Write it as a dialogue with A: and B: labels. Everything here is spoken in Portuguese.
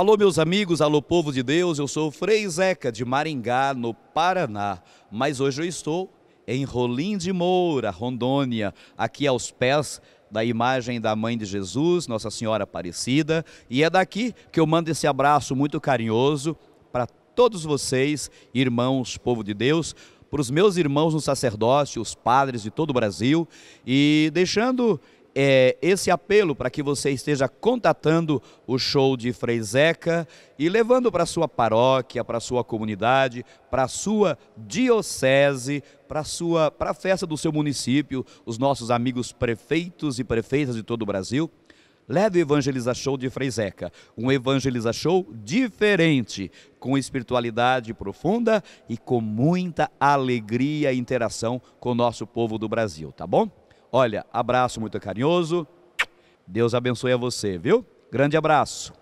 A: Alô, meus amigos, alô, povo de Deus, eu sou Frei Zeca de Maringá, no Paraná, mas hoje eu estou em Rolim de Moura, Rondônia, aqui aos pés da imagem da Mãe de Jesus, Nossa Senhora Aparecida, e é daqui que eu mando esse abraço muito carinhoso para todos vocês, irmãos, povo de Deus, para os meus irmãos no sacerdócio, os padres de todo o Brasil, e deixando é, esse apelo para que você esteja contatando o show de Freizeca e levando para sua paróquia, para sua comunidade, para sua diocese, para sua para a festa do seu município, os nossos amigos prefeitos e prefeitas de todo o Brasil. Leve o Evangeliza Show de Freizeca, um Evangeliza Show diferente, com espiritualidade profunda e com muita alegria e interação com o nosso povo do Brasil, tá bom? Olha, abraço muito carinhoso. Deus abençoe a você, viu? Grande abraço.